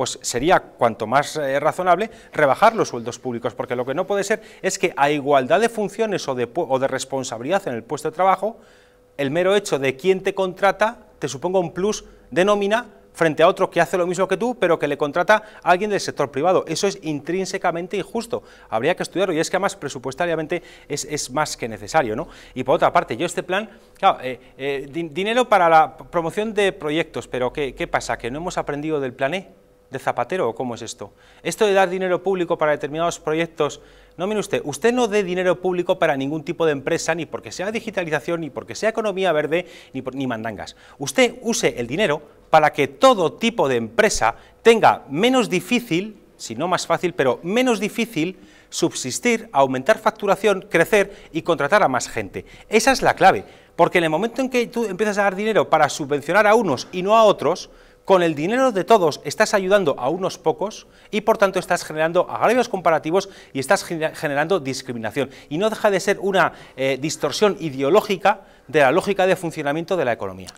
pues sería cuanto más eh, razonable rebajar los sueldos públicos, porque lo que no puede ser es que a igualdad de funciones o de, responsabilidad en el puesto de trabajo, el mero hecho de quién te contrata te suponga un plus de nómina frente a otro que hace lo mismo que tú, pero que le contrata a alguien del sector privado. Eso es intrínsecamente injusto. Habría que estudiarlo y es que además presupuestariamente es, más que necesario. ¿no? Y por otra parte, yo este plan, claro, eh, eh, dinero para la promoción de proyectos, pero ¿qué, ¿qué, pasa? ¿Que no hemos aprendido del plan E? de Zapatero o cómo es esto? Esto de dar dinero público para determinados proyectos, no mire usted, usted no dé dinero público para ningún tipo de empresa, ni porque sea digitalización, ni porque sea economía verde, ni, ni mandangas. Usted use el dinero para que todo tipo de empresa tenga menos difícil, si no más fácil, pero menos difícil subsistir, aumentar facturación, crecer y contratar a más gente. Esa es la clave, porque en el momento en que tú empiezas a dar dinero para subvencionar a unos y no a otros, con el dinero de todos estás ayudando a unos pocos y por tanto estás generando agravios comparativos y estás generando discriminación. Y no deja de ser una eh, distorsión ideológica de la lógica de funcionamiento de la economía.